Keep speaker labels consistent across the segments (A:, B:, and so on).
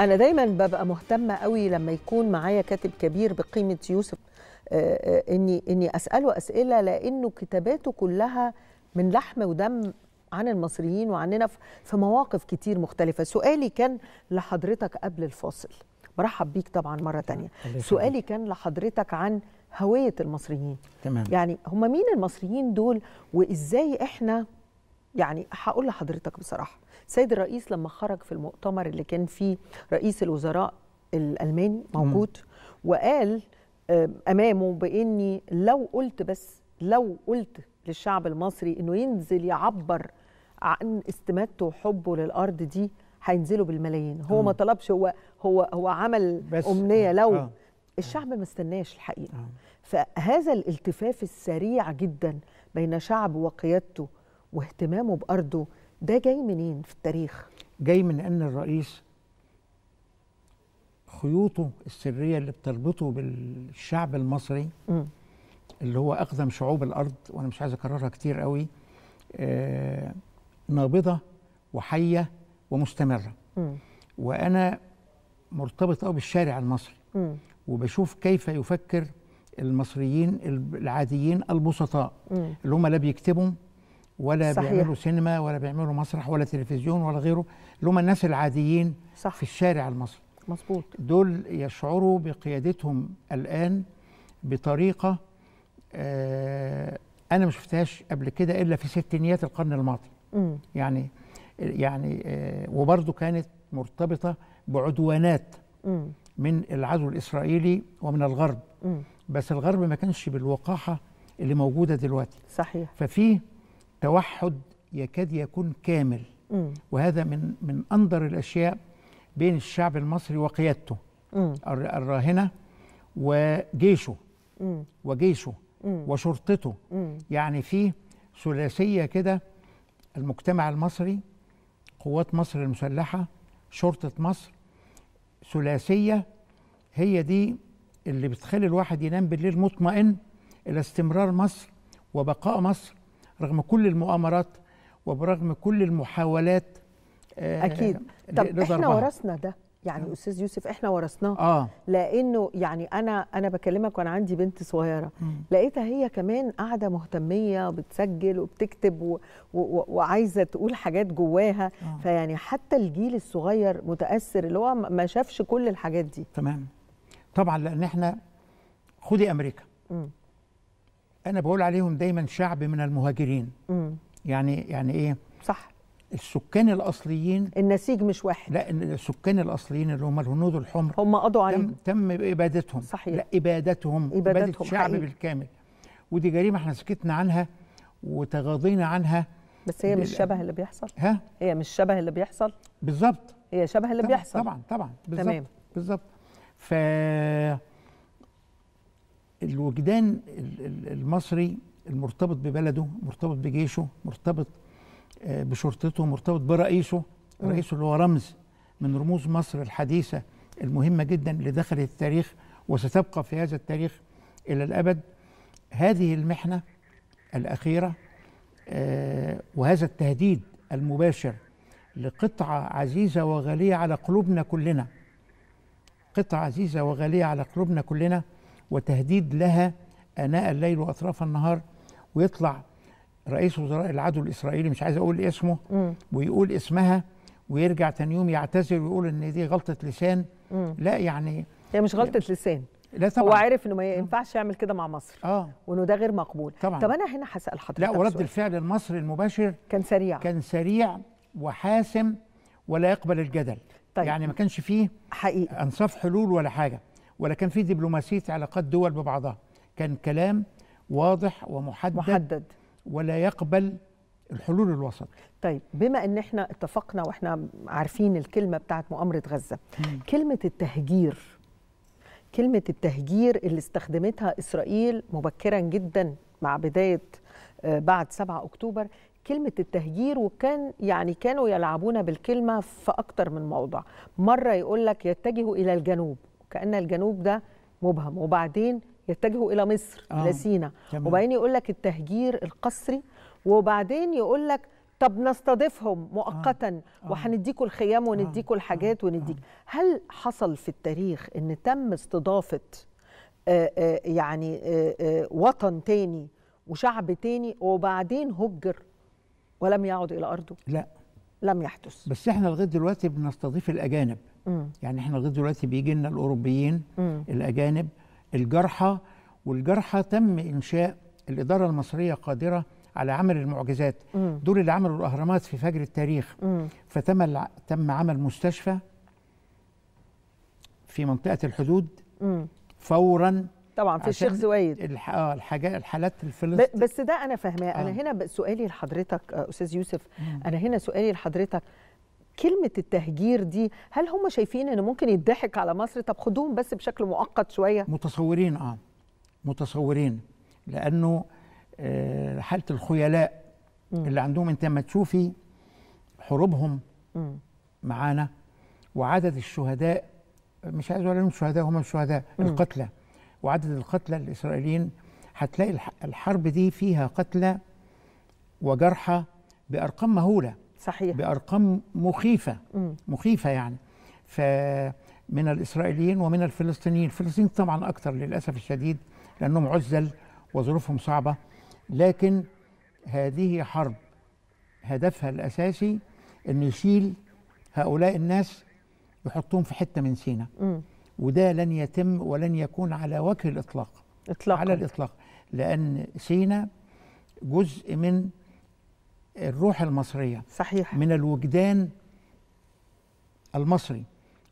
A: انا دايما ببقى مهتمه قوي لما يكون معايا كاتب كبير بقيمه يوسف آه، آه، اني اني اساله اسئله لانه كتاباته كلها من لحم ودم عن المصريين وعننا في مواقف كتير مختلفه سؤالي كان لحضرتك قبل الفاصل برحب بيك طبعا مره تانية سؤالي كان لحضرتك عن هويه المصريين تمام. يعني هم مين المصريين دول وازاي احنا يعني هقول لحضرتك بصراحه سيد الرئيس لما خرج في المؤتمر اللي كان فيه رئيس الوزراء الالماني موجود وقال آه، امامه باني لو قلت بس لو قلت للشعب المصري انه ينزل يعبر عن استماتته وحبه للارض دي هينزلوا بالملايين هو ما طلبش هو هو هو عمل امنيه آه، لو آه. الشعب ما استناش الحقيقه آه. فهذا الالتفاف السريع جدا بين شعب وقيادته واهتمامه بأرضه ده جاي منين في التاريخ؟ جاي من أن الرئيس
B: خيوطه السرية اللي بتربطه بالشعب المصري م. اللي هو أقدم شعوب الأرض وأنا مش عايز أكررها كتير قوي آه نابضة وحية ومستمرة م. وأنا مرتبط قوي بالشارع المصري م. وبشوف كيف يفكر المصريين العاديين البسطاء اللي هم لا بيكتبوا ولا صحيح. بيعملوا سينما ولا بيعملوا مسرح ولا تلفزيون ولا غيره اللي هم الناس العاديين صح. في الشارع المصري مظبوط دول يشعروا بقيادتهم الآن بطريقة آه أنا ما شفتهاش قبل كده إلا في ستينيات القرن الماضي م. يعني يعني آه وبرضه كانت مرتبطة بعدوانات م. من العدو الإسرائيلي ومن الغرب م. بس الغرب ما كانش بالوقاحة اللي موجودة دلوقتي صحيح ففي توحد يكاد يكون كامل وهذا من من أندر الأشياء بين الشعب المصري وقيادته الراهنة وجيشه وجيشه وشرطته يعني في ثلاثية كده المجتمع المصري قوات مصر المسلحة شرطة مصر ثلاثية هي دي اللي بتخلي الواحد ينام بالليل مطمئن إلى استمرار مصر وبقاء مصر رغم كل المؤامرات وبرغم كل المحاولات آه، اكيد طب احنا ورثنا
A: ده يعني آه. استاذ يوسف احنا ورثناه آه. لانه يعني انا انا بكلمك وانا عندي بنت صغيره م. لقيتها هي كمان قاعده مهتميه بتسجل وبتكتب و... و... وعايزه تقول حاجات جواها آه. فيعني حتى الجيل الصغير متاثر اللي هو ما شافش كل الحاجات دي تمام طبعا لان احنا
B: خدي امريكا م. انا بقول عليهم دايما شعب من المهاجرين مم. يعني يعني ايه صح السكان الاصليين النسيج مش واحد لا السكان الاصليين اللي هم الهنود الحمر هم قضوا عليهم تم, تم ابادتهم صحيح لا ابادتهم اباده الشعب بالكامل ودي جريمه احنا سكتنا عنها وتغاضينا عنها
A: بس هي مش شبه اللي بيحصل ها هي مش شبه اللي بيحصل بالظبط هي شبه اللي طبعًا بيحصل طبعا طبعا بالظبط تمام
B: بالظبط ف الوجدان المصري المرتبط ببلده مرتبط بجيشه مرتبط آه، بشرطته مرتبط برئيسه رئيسه اللي هو رمز من رموز مصر الحديثة المهمة جدا اللي دخلت التاريخ وستبقى في هذا التاريخ إلى الأبد هذه المحنة الأخيرة آه، وهذا التهديد المباشر لقطعة عزيزة وغالية على قلوبنا كلنا قطعة عزيزة وغالية على قلوبنا كلنا وتهديد لها آناء الليل وأطراف النهار ويطلع رئيس وزراء العدو الإسرائيلي مش عايز أقول اسمه م. ويقول اسمها ويرجع تاني يوم يعتذر ويقول إن دي غلطة لسان
A: م. لا يعني هي مش غلطة لسان لا طبعا هو عارف انه ما ينفعش يعمل كده مع مصر اه وانه ده غير مقبول طبعا طب انا هنا هسال حضرتك لا ورد الفعل المصري المباشر كان سريع
B: كان سريع وحاسم ولا يقبل الجدل طيب. يعني ما كانش فيه حقيقي انصاف حلول ولا حاجه ولا كان في دبلوماسية علاقات دول ببعضها كان كلام
A: واضح ومحدد محدد ولا يقبل الحلول الوسط طيب بما ان احنا اتفقنا واحنا عارفين الكلمه بتاعت مؤامره غزه مم. كلمه التهجير كلمه التهجير اللي استخدمتها اسرائيل مبكرا جدا مع بدايه آه، بعد 7 اكتوبر كلمه التهجير وكان يعني كانوا يلعبون بالكلمه في اكتر من موضع مره يقول لك يتجه الى الجنوب كأن الجنوب ده مبهم وبعدين يتجهوا إلى مصر آه. سينا وبعدين يقول لك التهجير القسري وبعدين يقول لك طب نستضيفهم مؤقتا آه. آه. وهنديكوا الخيام آه، ونديكوا آه، الحاجات ونديك آه. هل حصل في التاريخ ان تم استضافه آآ آآ يعني آآ وطن تاني وشعب تاني وبعدين هجر ولم يعد الى ارضه لا لم يحدث
B: بس احنا لغايه دلوقتي بنستضيف الاجانب م. يعني احنا لغايه دلوقتي بيجي لنا الاوروبيين م. الاجانب الجرحى والجرحى تم انشاء الاداره المصريه قادره على عمل المعجزات م. دول اللي عملوا الاهرامات في فجر التاريخ م. فتم تم عمل مستشفى في منطقه الحدود م. فورا
A: طبعا في الشيخ زويد الح... آه، الحاجة الحالات الفلسطينية بس ده انا فاهماه آه. انا هنا سؤالي لحضرتك آه، استاذ يوسف مم. انا هنا سؤالي لحضرتك كلمة التهجير دي هل هم شايفين ان ممكن يضحك على مصر طب خدوهم بس بشكل مؤقت شوية
B: متصورين اه متصورين لانه آه، حالة الخيلاء مم. اللي عندهم انت لما تشوفي حروبهم معانا وعدد الشهداء مش عايز اقول لهم شهداء هم الشهداء القتلى وعدد القتلى الإسرائيليين هتلاقي الحرب دي فيها قتلى وجرحى بأرقام مهولة صحيح بأرقام مخيفة مخيفة يعني فمن الإسرائيليين ومن الفلسطينيين الفلسطينيين طبعا أكثر للأسف الشديد لأنهم عزل وظروفهم صعبة لكن هذه حرب هدفها الأساسي أن يشيل هؤلاء الناس يحطهم في حتة من سينا وده لن يتم ولن يكون على وجه الإطلاق إطلاقا على الإطلاق لأن سينا جزء من الروح المصرية صحيح من الوجدان المصري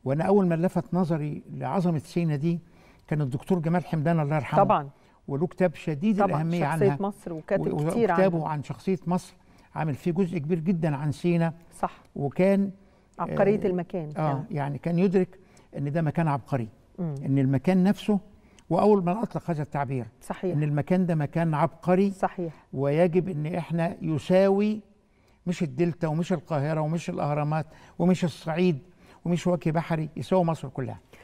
B: وأنا أول ما لفت نظري لعظمة سينا دي كان الدكتور جمال حمدان الله يرحمه طبعا وله كتاب شديد طبعا الأهمية عنها طبعا شخصية مصر
A: وكاتب كتير عنها كتابه
B: عن شخصية مصر عامل فيه جزء كبير جدا عن سينا صح وكان عبقرية آه
A: المكان آه
B: يعني كان يدرك ان ده مكان عبقري مم. ان المكان نفسه واول من اطلق هذا التعبير صحيح ان المكان ده مكان عبقري صحيح ويجب ان احنا يساوي مش الدلتا ومش القاهره ومش الاهرامات ومش الصعيد ومش وكي بحري يساوي مصر كلها